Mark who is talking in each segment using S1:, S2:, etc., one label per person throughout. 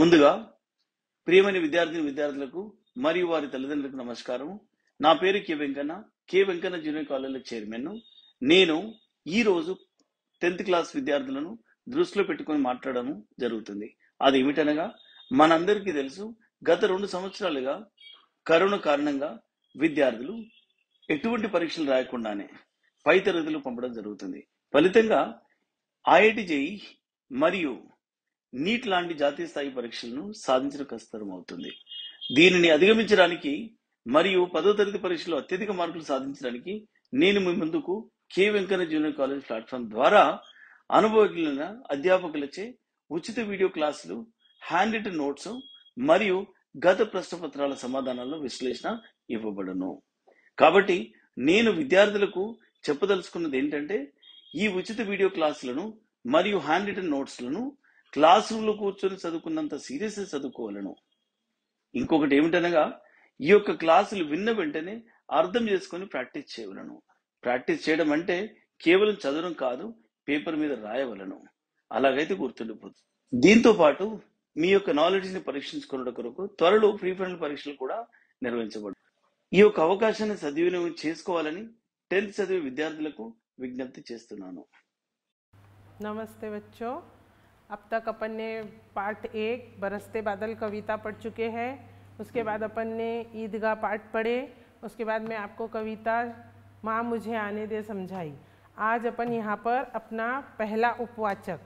S1: ముందుగా ప్రియమైన విద్యార్థిని విద్యార్థులకు మరియు వారి తల్లిదండ్రులకు నమస్కారం నా పేరు K Venkanna K Venkanna junior కాలేజీల చైర్మన్ నేను ఈ రోజు టెన్త్ క్లాస్ విద్యార్థులను దృష్టిలో పెట్టుకొని మాట్లాడడం జరుగుతుంది అది ఏమిటనగా మనందరికీ తెలుసు గత రెండు సంవత్సరాలుగా కరోనా కారణంగా విద్యార్థులు ఎటువంటి పరీక్షలు రాయకుండానే పై తరగతులు పంపడం జరుగుతుంది ఫలితంగా ఐఐటి జై మరియు నీట్ లాంటి జాతీయ స్థాయి పరీక్షలను సాధించడం కష్టతరం అవుతుంది దీనిని అధిగమించడానికి మరియు పదో తరగతి పరీక్షలో అత్యధిక మార్కులు సాధించడానికి నేను మీ ముందుకు K Venkanna junior college platform ద్వారా అనుభవజ్ఞులైన అధ్యాపకులచే ఉచిత వీడియో క్లాసులు హ్యాండ్ రిటన్ నోట్స్ మరియు గత ప్రశ్నపత్రాల సమాధానాల్లో విశ్లేషణ ఇవ్వబడను కాబట్టి నేను విద్యార్థులకు చెప్పదలుచుకున్నది ఏంటంటే ఈ ఉచిత వీడియో క్లాసులను మరియు హ్యాండ్ రిటన్ నోట్స్లను క్లాస్ రూమ్లో కూర్చొని చదువుకున్నంత సీరియస్గా చదువుకోవాలను ఇంకొకటి ఏమిటనగా ఈ యొక్క క్లాసులు విన్న వెంటనే అర్థం చేసుకొని ప్రాక్టీస్ చేయవలను ప్రాక్టీస్ చేయడం అంటే కేవలం చదవడం కాదు పేపర్ మీద రాయవలను అలాగైతే గుర్తుండిపోతుంది దీంతో పాటు మీ యొక్క నాలెడ్జ్ ని పరీక్షించుకున్న కొరకు త్వరలో ప్రీ ఫైనల్ పరీక్షలు కూడా నిర్వహించబడు ఈ యొక్క అవకాశాన్ని సద్వినియోగం చేసుకోవాలని టెన్త్ చదివే విద్యార్థులకు విజ్ఞప్తి చేస్తున్నాను
S2: నమస్తే వచ్చో अब तक अपन ने पार्ट एक बरसते बादल कविता पढ़ चुके हैं उसके बाद अपन ने ईदगाह पाठ पढ़े उसके बाद मैं आपको कविता माँ मुझे आने दे समझाई आज अपन यहाँ पर अपना पहला उपवाचक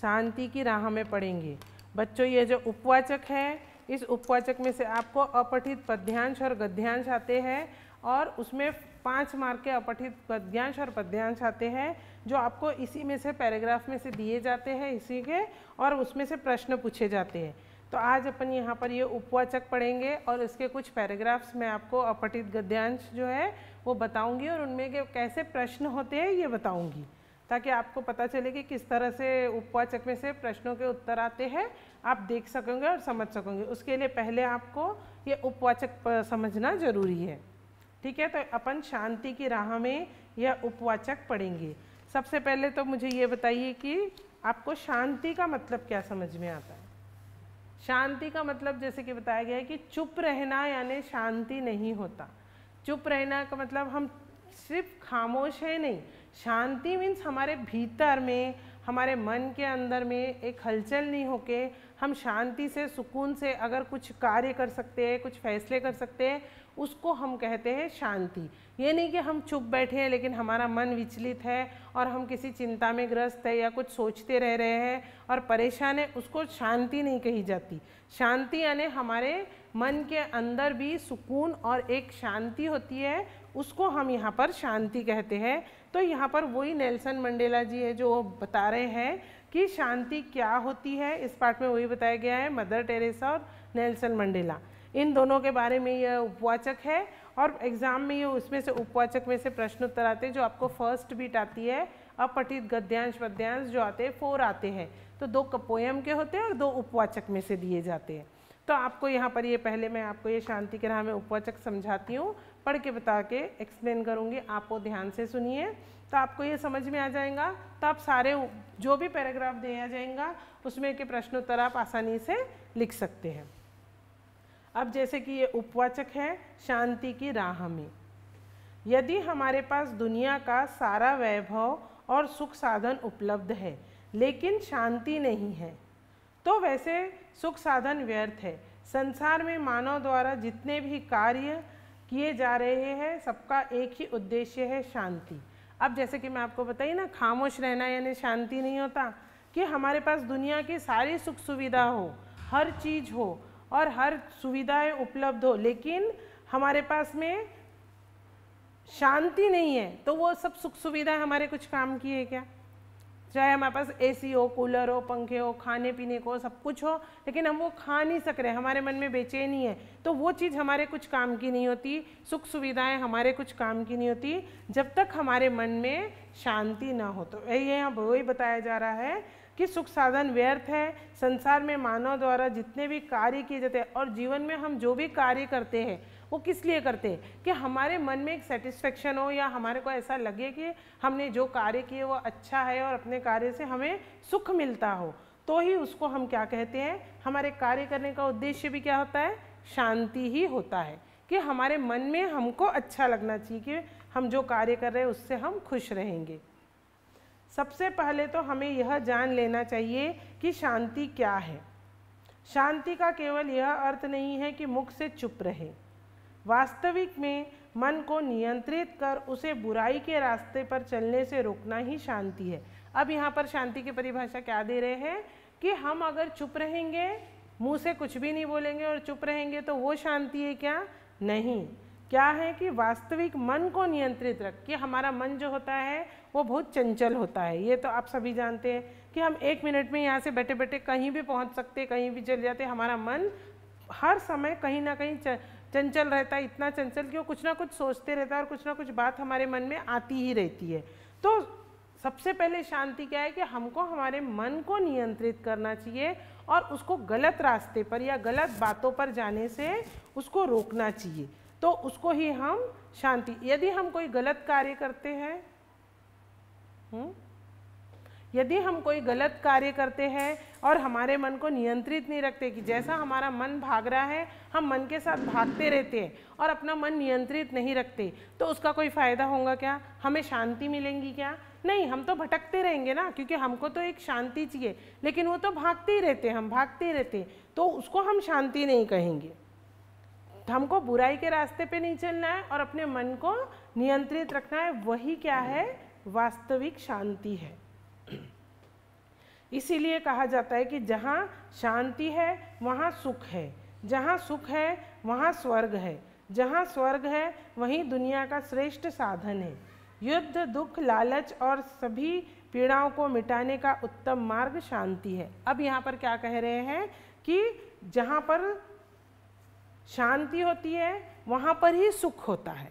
S2: शांति की राह में पढ़ेंगे बच्चों ये जो उपवाचक है इस उपवाचक में से आपको अपठित पद्यांश और गद्यांश आते हैं और उसमें पाँच मार्क के अपठित पद्यांश और पद्यांश आते हैं जो आपको इसी में से पैराग्राफ में से दिए जाते हैं इसी के और उसमें से प्रश्न पूछे जाते हैं तो आज अपन यहाँ पर ये उपवाचक पढ़ेंगे और इसके कुछ पैराग्राफ्स में आपको अपठित गद्यांश जो है वो बताऊंगी और उनमें के कैसे प्रश्न होते हैं ये बताऊंगी ताकि आपको पता चले कि किस तरह से उपवाचक में से प्रश्नों के उत्तर आते हैं आप देख सकेंगे और समझ सकेंगे उसके लिए पहले आपको ये उपवाचक समझना ज़रूरी है ठीक है तो अपन शांति की राह में यह उपवाचक पढ़ेंगे सबसे पहले तो मुझे ये बताइए कि आपको शांति का मतलब क्या समझ में आता है शांति का मतलब जैसे कि बताया गया है कि चुप रहना यानी शांति नहीं होता चुप रहना का मतलब हम सिर्फ खामोश है नहीं शांति मीन्स हमारे भीतर में हमारे मन के अंदर में एक हलचल नहीं होके हम शांति से सुकून से अगर कुछ कार्य कर सकते हैं कुछ फैसले कर सकते हैं उसको हम कहते हैं शांति ये नहीं कि हम चुप बैठे हैं लेकिन हमारा मन विचलित है और हम किसी चिंता में ग्रस्त है या कुछ सोचते रह रहे हैं और परेशान है उसको शांति नहीं कही जाती शांति यानी हमारे मन के अंदर भी सुकून और एक शांति होती है उसको हम यहाँ पर शांति कहते हैं तो यहाँ पर वही नेल्सन मंडेला जी है जो बता रहे हैं कि शांति क्या होती है इस पार्ट में वही बताया गया है मदर टेरेसा और नेल्सन मंडेला इन दोनों के बारे में यह उपवाचक है और एग्ज़ाम में ये उसमें से उपवाचक में से प्रश्न उत्तर आते हैं जो आपको फर्स्ट बीट आती है अपठित गद्यांश पद्यांश जो आते हैं फोर आते हैं तो दो कपोयम के होते हैं और दो उपवाचक में से दिए जाते हैं तो आपको यहाँ पर ये पहले मैं आपको ये शांति के राह में उपवाचक समझाती हूँ पढ़ के बता के एक्सप्लेन करूँगी आपको ध्यान से सुनिए तो आपको ये समझ में आ जाएगा तो आप सारे जो भी पैराग्राफ दिया जाएगा उसमें के प्रश्नोत्तर आप आसानी से लिख सकते हैं अब जैसे कि ये उपवाचक है शांति की राह में यदि हमारे पास दुनिया का सारा वैभव और सुख साधन उपलब्ध है लेकिन शांति नहीं है तो वैसे सुख साधन व्यर्थ है संसार में मानव द्वारा जितने भी कार्य किए जा रहे हैं सबका एक ही उद्देश्य है शांति अब जैसे कि मैं आपको बताई ना खामोश रहना यानी शांति नहीं होता कि हमारे पास दुनिया की सारी सुख सुविधा हो हर चीज़ हो और हर सुविधाएं उपलब्ध हो लेकिन हमारे पास में शांति नहीं है तो वो सब सुख सुविधाएं हमारे कुछ काम की है क्या चाहे हमारे पास एसी हो कूलर हो पंखे हो खाने पीने को सब कुछ हो लेकिन हम वो खा नहीं सक रहे हमारे मन में बेचैनी है तो वो चीज़ हमारे कुछ काम की नहीं होती सुख सुविधाएं हमारे कुछ काम की नहीं होती जब तक हमारे मन में शांति ना हो तो ये यहाँ वही बताया जा रहा है कि सुख साधन व्यर्थ है संसार में मानव द्वारा जितने भी कार्य किए जाते हैं और जीवन में हम जो भी कार्य करते हैं वो किस लिए करते हैं कि हमारे मन में एक सेटिस्फेक्शन हो या हमारे को ऐसा लगे कि हमने जो कार्य किए वो अच्छा है और अपने कार्य से हमें सुख मिलता हो तो ही उसको हम क्या कहते हैं हमारे कार्य करने का उद्देश्य भी क्या होता है शांति ही होता है कि हमारे मन में हमको अच्छा लगना चाहिए कि हम जो कार्य कर रहे हैं उससे हम खुश रहेंगे सबसे पहले तो हमें यह जान लेना चाहिए कि शांति क्या है शांति का केवल यह अर्थ नहीं है कि मुख से चुप रहे वास्तविक में मन को नियंत्रित कर उसे बुराई के रास्ते पर चलने से रोकना ही शांति है अब यहाँ पर शांति की परिभाषा क्या दे रहे हैं कि हम अगर चुप रहेंगे मुँह से कुछ भी नहीं बोलेंगे और चुप रहेंगे तो वो शांति है क्या नहीं क्या है कि वास्तविक मन को नियंत्रित रख के हमारा मन जो होता है वो बहुत चंचल होता है ये तो आप सभी जानते हैं कि हम एक मिनट में यहाँ से बैठे बैठे कहीं भी पहुँच सकते कहीं भी चल जाते हमारा मन हर समय कहीं ना कहीं चंचल रहता है इतना चंचल कि वो कुछ ना कुछ सोचते रहता है और कुछ ना कुछ बात हमारे मन में आती ही रहती है तो सबसे पहले शांति क्या है कि हमको हमारे मन को नियंत्रित करना चाहिए और उसको गलत रास्ते पर या गलत बातों पर जाने से उसको रोकना चाहिए तो उसको ही हम शांति यदि हम कोई गलत कार्य करते हैं हुँ? हम्म? यदि हम कोई गलत कार्य करते हैं और हमारे मन को नियंत्रित नहीं रखते कि जैसा हमारा मन भाग रहा है हम मन के साथ भागते रहते हैं और अपना मन नियंत्रित नहीं रखते तो उसका कोई फ़ायदा होगा क्या हमें शांति मिलेंगी क्या नहीं हम तो भटकते रहेंगे ना क्योंकि हमको तो एक शांति चाहिए लेकिन वो तो भागते ही रहते हम भागते रहते तो उसको हम शांति नहीं कहेंगे हमको बुराई के रास्ते पे नहीं चलना है और अपने मन को नियंत्रित रखना है वही क्या है वास्तविक शांति है इसीलिए कहा जाता है कि जहाँ शांति है वहाँ सुख है जहाँ सुख है वहाँ स्वर्ग है जहाँ स्वर्ग है वहीं दुनिया का श्रेष्ठ साधन है युद्ध दुख लालच और सभी पीड़ाओं को मिटाने का उत्तम मार्ग शांति है अब यहाँ पर क्या कह रहे हैं कि जहाँ पर शांति होती है वहाँ पर ही सुख होता है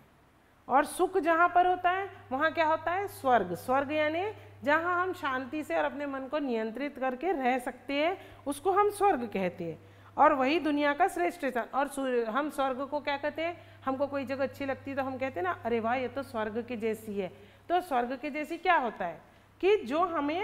S2: और सुख जहाँ पर होता है वहाँ क्या होता है स्वर्ग स्वर्ग यानी जहाँ हम शांति से और अपने मन को नियंत्रित करके रह सकते हैं उसको हम स्वर्ग कहते हैं और वही दुनिया का श्रेष्ठ स्थान और हम स्वर्ग को क्या कहते हैं हमको कोई जगह अच्छी लगती है तो हम कहते हैं ना अरे वाह ये तो स्वर्ग के जैसी है तो स्वर्ग के जैसी क्या होता है कि जो हमें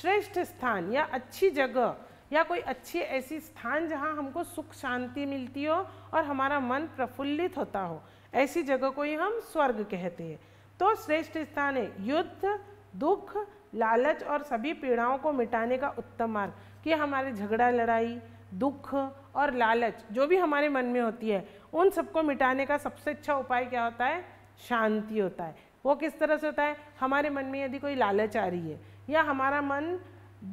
S2: श्रेष्ठ स्थान या अच्छी जगह या कोई अच्छी ऐसी स्थान जहाँ हमको सुख शांति मिलती हो और हमारा मन प्रफुल्लित होता हो ऐसी जगह को ही हम स्वर्ग कहते हैं तो श्रेष्ठ स्थान है युद्ध दुख लालच और सभी पीड़ाओं को मिटाने का उत्तम मार्ग कि हमारे झगड़ा लड़ाई दुख और लालच जो भी हमारे मन में होती है उन सबको मिटाने का सबसे अच्छा उपाय क्या होता है शांति होता है वो किस तरह से होता है हमारे मन में यदि कोई लालच आ रही है या हमारा मन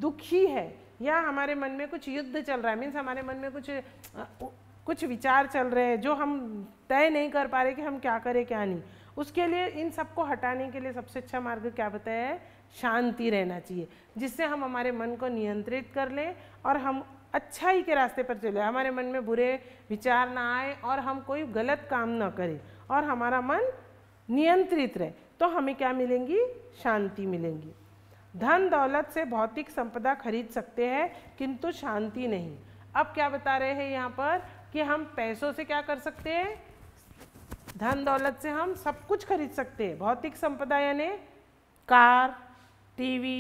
S2: दुखी है या हमारे मन में कुछ युद्ध चल रहा है मीन्स हमारे मन में कुछ कुछ विचार चल रहे हैं जो हम तय नहीं कर पा रहे कि हम क्या करें क्या नहीं उसके लिए इन सबको हटाने के लिए सबसे अच्छा मार्ग क्या बताया है शांति रहना चाहिए जिससे हम हमारे मन को नियंत्रित कर लें और हम अच्छाई के रास्ते पर चले हमारे मन में बुरे विचार ना आए और हम कोई गलत काम ना करें और हमारा मन नियंत्रित रहे तो हमें क्या मिलेंगी शांति मिलेंगी धन दौलत से भौतिक संपदा खरीद सकते हैं किंतु शांति नहीं अब क्या बता रहे हैं यहाँ पर कि हम पैसों से क्या कर सकते हैं धन दौलत से हम सब कुछ खरीद सकते हैं भौतिक संपदा यानी car TV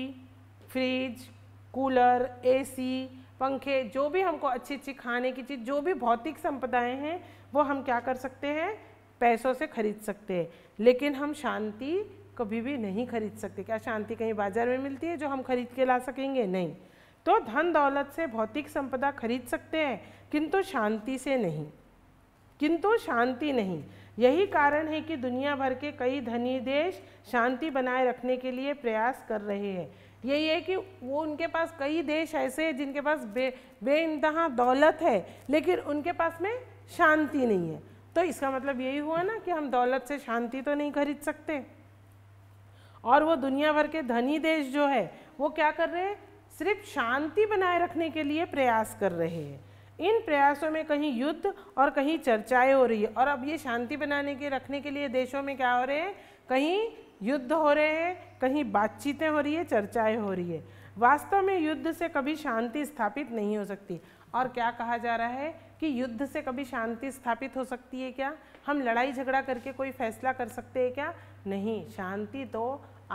S2: fridge cooler AC पंखे जो भी हमको अच्छी अच्छी खाने की चीज़ जो भी भौतिक संपदाएं हैं वो हम क्या कर सकते हैं पैसों से खरीद सकते हैं लेकिन हम शांति कभी भी नहीं खरीद सकते क्या शांति कहीं बाजार में मिलती है जो हम खरीद के ला सकेंगे नहीं तो धन दौलत से भौतिक संपदा खरीद सकते हैं किंतु शांति से नहीं किंतु शांति नहीं यही कारण है कि दुनिया भर के कई धनी देश शांति बनाए रखने के लिए प्रयास कर रहे हैं यही है कि वो उनके पास कई देश ऐसे हैं जिनके पास बे बे इंतहा दौलत है लेकिन उनके पास में शांति नहीं है तो इसका मतलब यही हुआ ना कि हम दौलत से शांति तो नहीं खरीद सकते और वो दुनिया भर के धनी देश जो है वो क्या कर रहे हैं सिर्फ शांति बनाए रखने के लिए प्रयास कर रहे हैं इन प्रयासों में कहीं युद्ध और कहीं चर्चाएं हो रही है और अब ये शांति बनाने के रखने के लिए देशों में क्या हो रहे हैं कहीं युद्ध हो रहे हैं कहीं बातचीतें हो रही है चर्चाएं हो रही है वास्तव में युद्ध से कभी शांति स्थापित नहीं हो सकती और क्या कहा जा रहा है कि युद्ध से कभी शांति स्थापित हो सकती है क्या हम लड़ाई झगड़ा करके कोई फैसला कर सकते हैं क्या नहीं शांति तो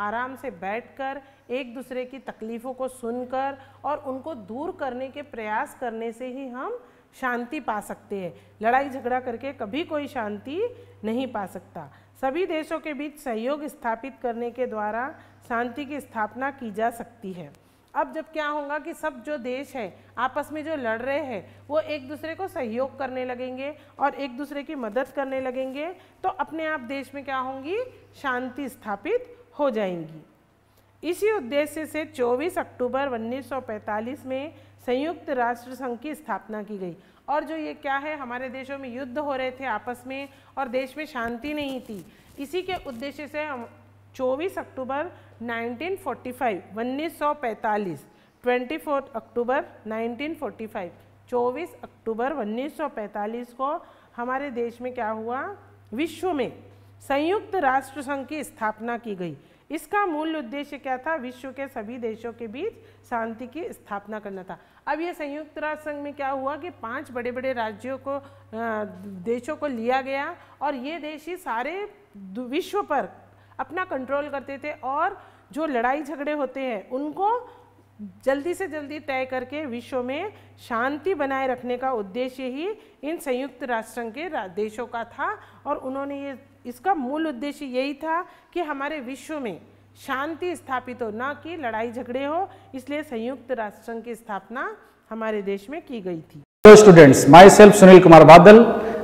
S2: आराम से बैठकर एक दूसरे की तकलीफ़ों को सुनकर और उनको दूर करने के प्रयास करने से ही हम शांति पा सकते हैं लड़ाई झगड़ा करके कभी कोई शांति नहीं पा सकता सभी देशों के बीच सहयोग स्थापित करने के द्वारा शांति की स्थापना की जा सकती है अब जब क्या होगा कि सब जो देश है आपस में जो लड़ रहे हैं वो एक दूसरे को सहयोग करने लगेंगे और एक दूसरे की मदद करने लगेंगे तो अपने आप देश में क्या होंगी शांति स्थापित हो जाएंगी इसी उद्देश्य से 24 अक्टूबर 1945 में संयुक्त राष्ट्र संघ की स्थापना की गई और जो ये क्या है हमारे देशों में युद्ध हो रहे थे आपस में और देश में शांति नहीं थी इसी के उद्देश्य से हम 24 अक्टूबर 1945 1945 24 अक्टूबर 1945 24 अक्टूबर 1945 को हमारे देश में क्या हुआ विश्व में संयुक्त राष्ट्र संघ की स्थापना की गई इसका मूल उद्देश्य क्या था विश्व के सभी देशों के बीच शांति की स्थापना करना था अब ये संयुक्त राष्ट्र संघ में क्या हुआ कि पांच बड़े बड़े राज्यों को देशों को लिया गया और ये देश ही सारे विश्व पर अपना कंट्रोल करते थे और जो लड़ाई झगड़े होते हैं उनको जल्दी से जल्दी तय करके विश्व में शांति बनाए रखने का उद्देश्य ही इन संयुक्त राष्ट्र के देशों का था और उन्होंने ये इसका मूल उद्देश्य यही था कि हमारे विश्व में शांति स्थापित हो ना कि लड़ाई झगड़े हो इसलिए संयुक्त राष्ट्र की स्थापना हमारे देश में की गई थी
S1: Hello students, myself Sunil Kumar Badal.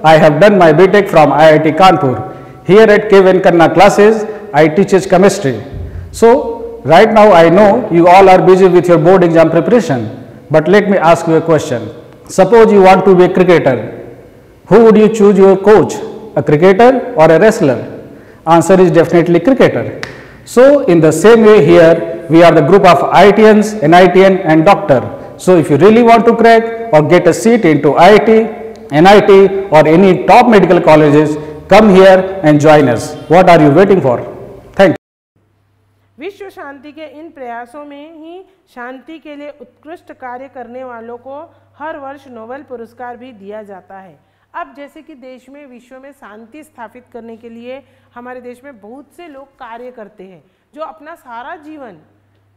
S1: I have done my I from IIT Kanpur. Here at K Venkana classes I teaches chemistry so Right now I know you all are busy with your board exam preparation, but let me ask you a question. Suppose you want to be a cricketer, who would you choose your coach, a cricketer or a wrestler? Answer is definitely cricketer. So in the same way here, we are the group of IITians, NITN and doctor. So if you really want to crack or get a seat into IIT, NIT or any top medical colleges, come here and join us. What are you waiting for?
S2: शांति के इन प्रयासों में ही शांति के लिए उत्कृष्ट कार्य करने वालों को हर वर्ष नोबेल पुरस्कार भी दिया जाता है अब जैसे कि देश में विश्व में शांति स्थापित करने के लिए हमारे देश में बहुत से लोग कार्य करते हैं जो अपना सारा जीवन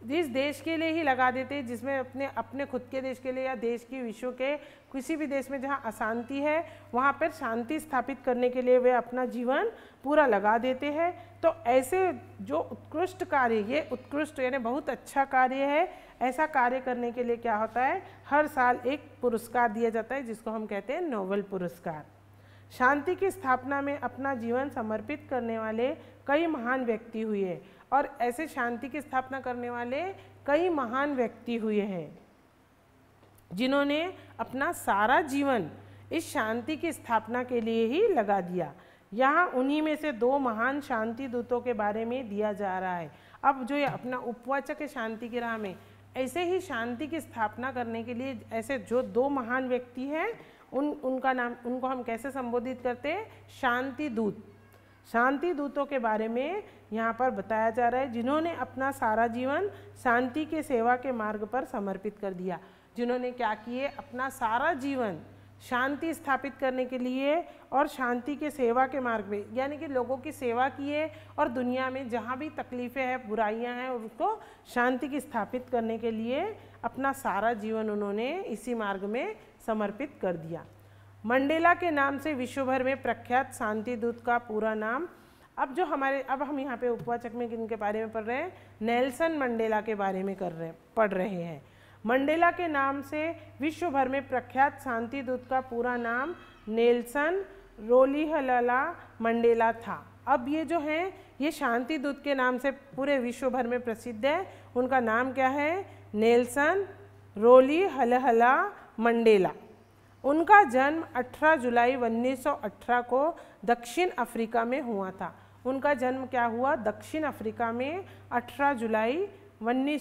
S2: जिस देश के लिए ही लगा देते जिसमें अपने अपने खुद के देश के लिए या देश की विश्व के किसी भी देश में जहाँ अशांति है वहाँ पर शांति स्थापित करने के लिए वे अपना जीवन पूरा लगा देते हैं तो ऐसे जो उत्कृष्ट कार्य ये उत्कृष्ट यानी बहुत अच्छा कार्य है ऐसा कार्य करने के लिए क्या होता है हर साल एक पुरस्कार दिया जाता है जिसको हम कहते हैं नोबल पुरस्कार शांति की स्थापना में अपना जीवन समर्पित करने वाले कई महान व्यक्ति हुए और ऐसे शांति की स्थापना करने वाले कई महान व्यक्ति हुए हैं जिन्होंने अपना सारा जीवन इस शांति की स्थापना के लिए ही लगा दिया यहाँ उन्हीं में से दो महान शांति दूतों के बारे में दिया जा रहा है अब जो ये अपना उपवाचक है शांति की राह में ऐसे ही शांति की स्थापना करने के लिए ऐसे जो दो महान व्यक्ति हैं उन उनका नाम उनको हम कैसे संबोधित करते हैं शांति दूत शांति दूतों के बारे में यहाँ पर बताया जा रहा है जिन्होंने अपना सारा जीवन शांति के सेवा के मार्ग पर समर्पित कर दिया जिन्होंने क्या किए अपना सारा जीवन शांति स्थापित करने के लिए और शांति के सेवा के मार्ग में यानी कि लोगों की सेवा किए और दुनिया में जहाँ भी तकलीफ़ें हैं बुराइयाँ हैं उनको शांति की स्थापित करने के लिए अपना सारा जीवन उन्होंने इसी मार्ग में समर्पित कर दिया मंडेला के नाम से विश्वभर में प्रख्यात शांति दूत का पूरा नाम अब जो हमारे अब हम यहाँ पे उपवाचक में किन के बारे में पढ़ रहे हैं नेल्सन मंडेला के बारे में कर रहे पढ़ रहे हैं मंडेला के नाम से विश्व भर में प्रख्यात शांति दूत का पूरा नाम नेल्सन रोलीहलला मंडेला था अब ये जो है ये शांति दूत के नाम से पूरे विश्व भर में प्रसिद्ध है उनका नाम क्या है नेल्सन रोली हलहला मंडेला उनका जन्म 18 जुलाई 1918 को दक्षिण अफ्रीका में हुआ था उनका जन्म क्या हुआ दक्षिण अफ्रीका में 18 जुलाई 1918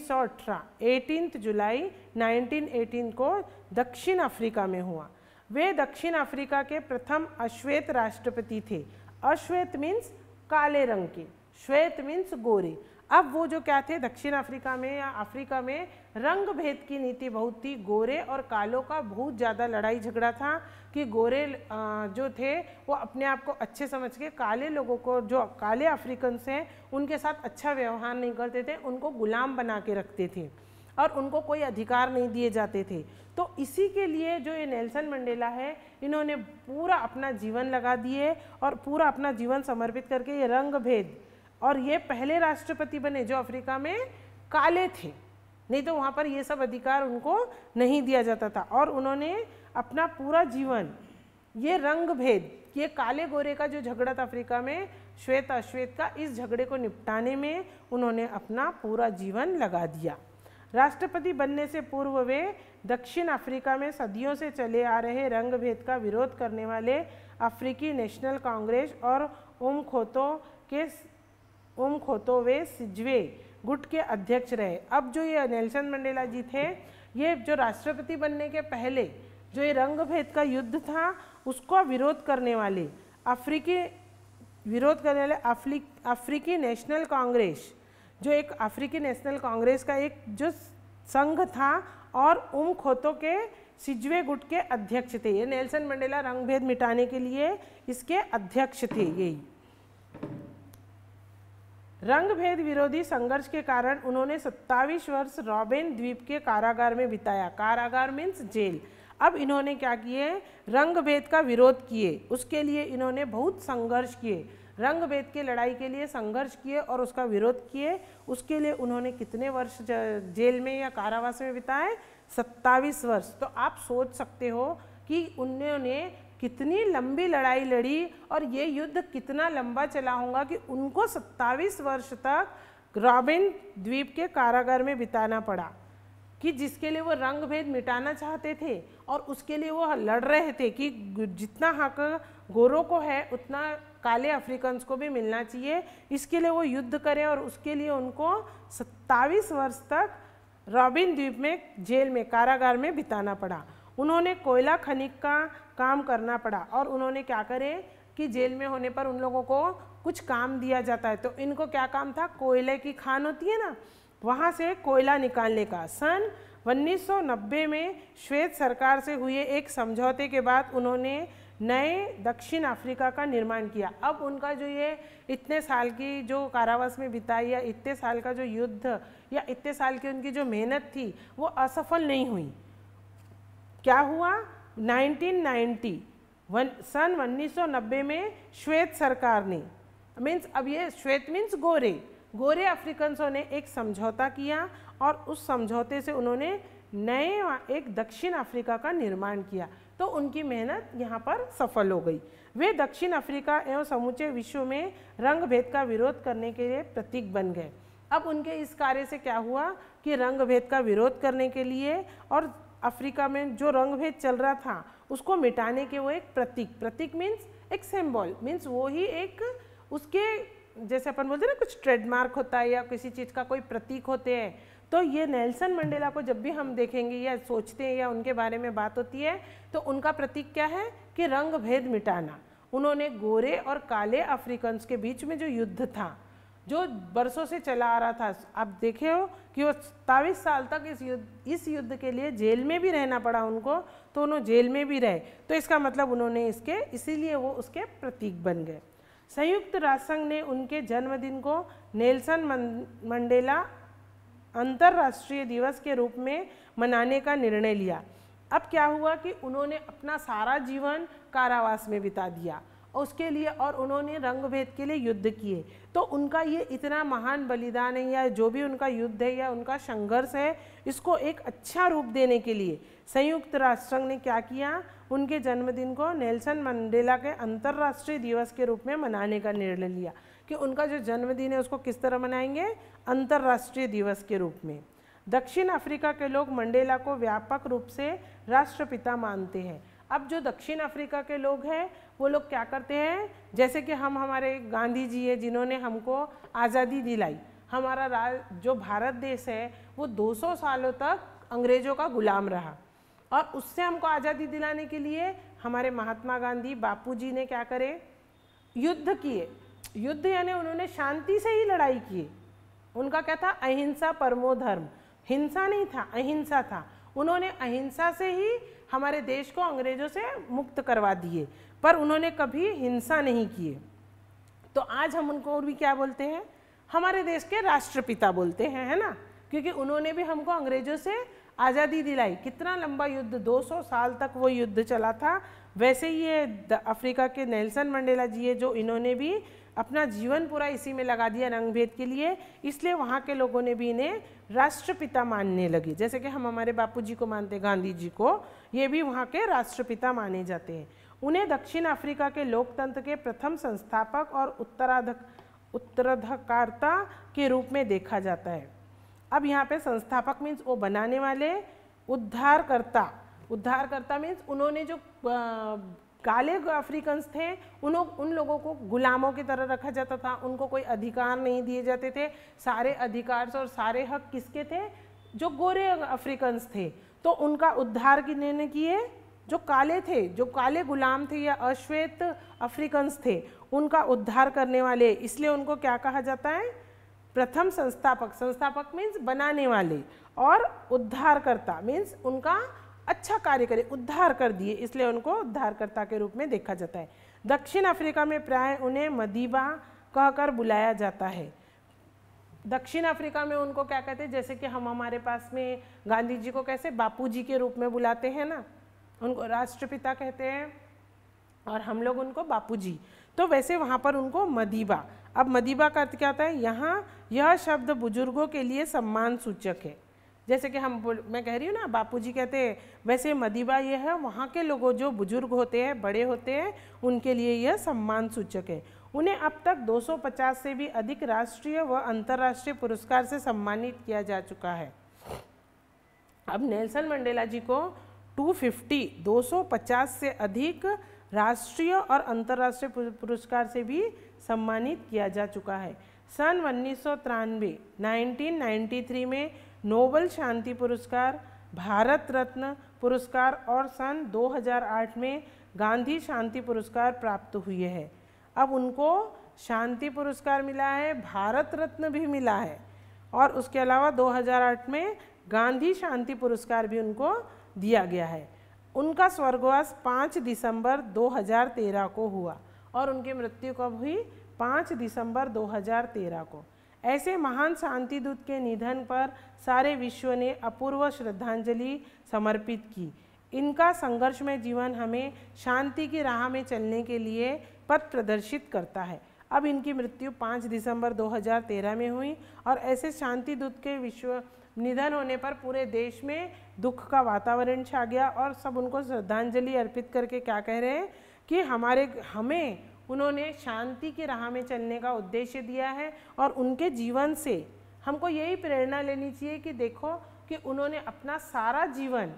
S2: सौ जुलाई 1918 को दक्षिण अफ्रीका में हुआ वे दक्षिण अफ्रीका के प्रथम अश्वेत राष्ट्रपति थे अश्वेत मीन्स काले रंग के श्वेत मीन्स गोरे अब वो जो क्या थे दक्षिण अफ्रीका में या अफ्रीका में रंग भेद की नीति बहुत थी गोरे और कालों का बहुत ज़्यादा लड़ाई झगड़ा था कि गोरे जो थे वो अपने आप को अच्छे समझ के काले लोगों को जो काले अफ्रीकन हैं उनके साथ अच्छा व्यवहार नहीं करते थे उनको गुलाम बना के रखते थे और उनको कोई अधिकार नहीं दिए जाते थे तो इसी के लिए जो ये नेल्सन मंडेला है इन्होंने पूरा अपना जीवन लगा दिए और पूरा अपना जीवन समर्पित करके ये रंग भेद और ये पहले राष्ट्रपति बने जो अफ्रीका में काले थे नहीं तो वहाँ पर ये सब अधिकार उनको नहीं दिया जाता था और उन्होंने अपना पूरा जीवन ये रंग भेद ये काले गोरे का जो झगड़ा था अफ्रीका में श्वेत अश्वेत का इस झगड़े को निपटाने में उन्होंने अपना पूरा जीवन लगा दिया राष्ट्रपति बनने से पूर्व वे दक्षिण अफ्रीका में सदियों से चले आ रहे रंग भेद का विरोध करने वाले अफ्रीकी नेशनल कांग्रेस और उमखोतो के ओम खोतोवे सिज्वे गुट के अध्यक्ष रहे अब जो ये नेल्सन मंडेला जी थे ये जो राष्ट्रपति बनने के पहले जो ये रंग भेद का युद्ध था उसको विरोध करने वाले अफ्रीकी विरोध करने वाले अफ्री अफ्रीकी नेशनल कांग्रेस जो एक अफ्रीकी नेशनल कांग्रेस का एक जो संघ था और उम खोतो के सिजवे गुट के अध्यक्ष थे ये नेल्सन मंडेला रंगभेद मिटाने के लिए इसके अध्यक्ष थे यही रंग भेद विरोधी संघर्ष के कारण उन्होंने 27 वर्ष रॉबेन द्वीप के कारागार में बिताया कारागार मीन्स जेल अब इन्होंने क्या किए रंग भेद का विरोध किए उसके लिए इन्होंने बहुत संघर्ष किए रंग भेद के लड़ाई के लिए संघर्ष किए और उसका विरोध किए उसके लिए उन्होंने कितने वर्ष जेल में या कारावास में बिताए 27 वर्ष तो आप सोच सकते हो कि उन्होंने कितनी लंबी लड़ाई लड़ी और ये युद्ध कितना लंबा चला होगा कि उनको 27 वर्ष तक रॉबिन द्वीप के कारागार में बिताना पड़ा कि जिसके लिए वो रंग भेद मिटाना चाहते थे और उसके लिए वो लड़ रहे थे कि जितना हक गोरों को है उतना काले अफ्रीकन्स को भी मिलना चाहिए इसके लिए वो युद्ध करें और उसके लिए उनको 27 वर्ष तक रॉबिन द्वीप में जेल में कारागार में बिताना पड़ा उन्होंने कोयला खनिक का काम करना पड़ा और उन्होंने क्या करे कि जेल में होने पर उन लोगों को कुछ काम दिया जाता है तो इनको क्या काम था कोयले की खान होती है ना वहाँ से कोयला निकालने का सन 1990 में श्वेत सरकार से हुए एक समझौते के बाद उन्होंने नए दक्षिण अफ्रीका का निर्माण किया अब उनका जो ये इतने साल की जो कारावास में बिताई या इतने साल का जो युद्ध या इतने साल की उनकी जो मेहनत थी वो असफल नहीं हुई क्या हुआ 1990 वन सन 1990 में श्वेत सरकार ने मीन्स अब ये श्वेत मीन्स गोरे गोरे अफ्रीकन्सों ने एक समझौता किया और उस समझौते से उन्होंने नए एक दक्षिण अफ्रीका का निर्माण किया तो उनकी मेहनत यहाँ पर सफल हो गई वे दक्षिण अफ्रीका एवं समूचे विश्व में रंग भेद का विरोध करने के लिए प्रतीक बन गए अब उनके इस कार्य से क्या हुआ कि रंग भेद का विरोध करने के लिए और अफ्रीका में जो रंग भेद चल रहा था उसको मिटाने के वो एक प्रतीक प्रतीक मीन्स एक सिम्बॉल मीन्स वो ही एक उसके जैसे अपन बोलते हैं ना कुछ ट्रेडमार्क होता है या किसी चीज़ का कोई प्रतीक होते हैं तो ये नेल्सन मंडेला को जब भी हम देखेंगे या सोचते हैं या उनके बारे में बात होती है तो उनका प्रतीक क्या है कि रंग भेद मिटाना उन्होंने गोरे और काले अफ्रीकन्स के बीच में जो युद्ध था जो बरसों से चला आ रहा था आप देखे हो कि वो सत्ताईस साल तक इस युद्ध इस युद्ध के लिए जेल में भी रहना पड़ा उनको तो उन्होंने जेल में भी रहे तो इसका मतलब उन्होंने इसके इसीलिए वो उसके प्रतीक बन गए संयुक्त राष्ट्र संघ ने उनके जन्मदिन को नेल्सन मंडेला अंतर्राष्ट्रीय दिवस के रूप में मनाने का निर्णय लिया अब क्या हुआ कि उन्होंने अपना सारा जीवन कारावास में बिता दिया उसके लिए और उन्होंने रंगभेद के लिए युद्ध किए तो उनका ये इतना महान बलिदान है या जो भी उनका युद्ध है या उनका संघर्ष है इसको एक अच्छा रूप देने के लिए संयुक्त राष्ट्र संघ ने क्या किया उनके जन्मदिन को नेल्सन मंडेला के अंतर्राष्ट्रीय दिवस के रूप में मनाने का निर्णय लिया कि उनका जो जन्मदिन है उसको किस तरह मनाएंगे अंतर्राष्ट्रीय दिवस के रूप में दक्षिण अफ्रीका के लोग मंडेला को व्यापक रूप से राष्ट्रपिता मानते हैं अब जो दक्षिण अफ्रीका के लोग हैं वो लोग क्या करते हैं जैसे कि हम हमारे गांधी जी है जिन्होंने हमको आज़ादी दिलाई हमारा राज जो भारत देश है वो 200 सालों तक अंग्रेज़ों का गुलाम रहा और उससे हमको आज़ादी दिलाने के लिए हमारे महात्मा गांधी जी ने क्या करे युद्ध किए युद्ध यानी उन्होंने शांति से ही लड़ाई की उनका क्या था अहिंसा परमो धर्म हिंसा नहीं था अहिंसा था उन्होंने अहिंसा से ही हमारे देश को अंग्रेजों से मुक्त करवा दिए पर उन्होंने कभी हिंसा नहीं किए तो आज हम उनको और भी क्या बोलते हैं हमारे देश के राष्ट्रपिता बोलते हैं है ना क्योंकि उन्होंने भी हमको अंग्रेजों से आज़ादी दिलाई कितना लंबा युद्ध 200 साल तक वो युद्ध चला था वैसे ही ये अफ्रीका के नेल्सन मंडेला जी है जो इन्होंने भी अपना जीवन पूरा इसी में लगा दिया रंग भेद के लिए इसलिए वहाँ के लोगों ने भी इन्हें राष्ट्रपिता मानने लगे जैसे कि हम हमारे बापूजी को मानते गांधी जी को ये भी वहाँ के राष्ट्रपिता माने जाते हैं उन्हें दक्षिण अफ्रीका के लोकतंत्र के प्रथम संस्थापक और उत्तराधक उत्तराधिकारता के रूप में देखा जाता है अब यहाँ पे संस्थापक मीन्स वो बनाने वाले उद्धारकर्ता उद्धारकर्ता मीन्स उन्होंने जो काले अफ्रीकन्स थे उन उन लोगों को गुलामों की तरह रखा जाता था उनको कोई अधिकार नहीं दिए जाते थे सारे अधिकार और सारे हक किसके थे जो गोरे अफ्रीकन्स थे तो उनका उद्धार किन्होंने किए जो काले थे जो काले गुलाम थे या अश्वेत अफ्रीकन्स थे उनका उद्धार करने वाले इसलिए उनको क्या कहा जाता है प्रथम संस्थापक संस्थापक मीन्स बनाने वाले और उद्धारकर्ता मीन्स उनका अच्छा कार्य करे उद्धार कर दिए इसलिए उनको उद्धारकर्ता के रूप में देखा जाता है दक्षिण अफ्रीका में प्राय उन्हें मदीबा कहकर बुलाया जाता है दक्षिण अफ्रीका में उनको क्या कहते हैं जैसे कि हम हमारे पास में गांधी जी को कैसे बापू जी के रूप में बुलाते हैं ना उनको राष्ट्रपिता कहते हैं और हम लोग उनको बापू जी तो वैसे वहाँ पर उनको मदीबा अब मदीबा का अर्थ क्या होता है यहाँ यह शब्द बुजुर्गों के लिए सम्मान सूचक है जैसे कि हम बोल मैं कह रही हूँ ना बापूजी कहते हैं वैसे मदिबा ये है वहाँ के लोगों जो बुजुर्ग होते हैं बड़े होते हैं उनके लिए यह सम्मान सूचक है उन्हें अब तक 250 से भी अधिक राष्ट्रीय व अंतर्राष्ट्रीय पुरस्कार से सम्मानित किया जा चुका है अब नेल्सन मंडेला जी को 250 250 से अधिक राष्ट्रीय और अंतर्राष्ट्रीय पुरस्कार से भी सम्मानित किया जा चुका है सन उन्नीस 1993 में नोबल शांति पुरस्कार भारत रत्न पुरस्कार और सन 2008 में गांधी शांति पुरस्कार प्राप्त हुए हैं अब उनको शांति पुरस्कार मिला है भारत रत्न भी मिला है और उसके अलावा 2008 में गांधी शांति पुरस्कार भी उनको दिया गया है उनका स्वर्गवास 5 दिसंबर 2013 को हुआ और उनकी मृत्यु कब हुई 5 दिसंबर 2013 को ऐसे महान शांतिदूत के निधन पर सारे विश्व ने अपूर्व श्रद्धांजलि समर्पित की इनका संघर्ष में जीवन हमें शांति की राह में चलने के लिए पथ प्रदर्शित करता है अब इनकी मृत्यु 5 दिसंबर 2013 में हुई और ऐसे शांति दूत के विश्व निधन होने पर पूरे देश में दुख का वातावरण छा गया और सब उनको श्रद्धांजलि अर्पित करके क्या कह रहे हैं कि हमारे हमें उन्होंने शांति के राह में चलने का उद्देश्य दिया है और उनके जीवन से हमको यही प्रेरणा लेनी चाहिए कि देखो कि उन्होंने अपना सारा जीवन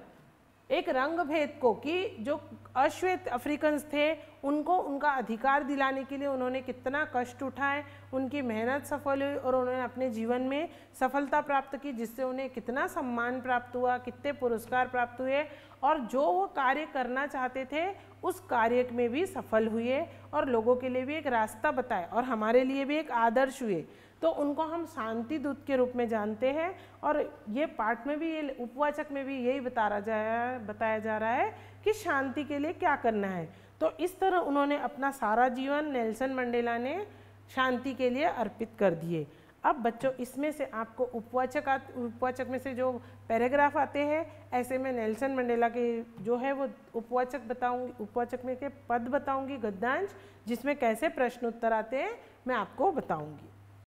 S2: एक रंग भेद को कि जो अश्वेत अफ्रीकन्स थे उनको उनका अधिकार दिलाने के लिए उन्होंने कितना कष्ट उठाए उनकी मेहनत सफल हुई और उन्होंने अपने जीवन में सफलता प्राप्त की जिससे उन्हें कितना सम्मान प्राप्त हुआ कितने पुरस्कार प्राप्त हुए और जो वो कार्य करना चाहते थे उस कार्य में भी सफल हुए और लोगों के लिए भी एक रास्ता बताए और हमारे लिए भी एक आदर्श हुए तो उनको हम शांति दूत के रूप में जानते हैं और ये पाठ में भी ये उपवाचक में भी यही बता रहा जा बताया जा रहा है कि शांति के लिए क्या करना है तो इस तरह उन्होंने अपना सारा जीवन नेल्सन मंडेला ने शांति के लिए अर्पित कर दिए अब बच्चों इसमें से आपको उपवाचक आ, उपवाचक में से जो पैराग्राफ आते हैं ऐसे में नेल्सन मंडेला के जो है वो उपवाचक बताऊंगी उपवाचक में के पद बताऊंगी गद्यांश जिसमें कैसे प्रश्न उत्तर आते हैं मैं आपको बताऊंगी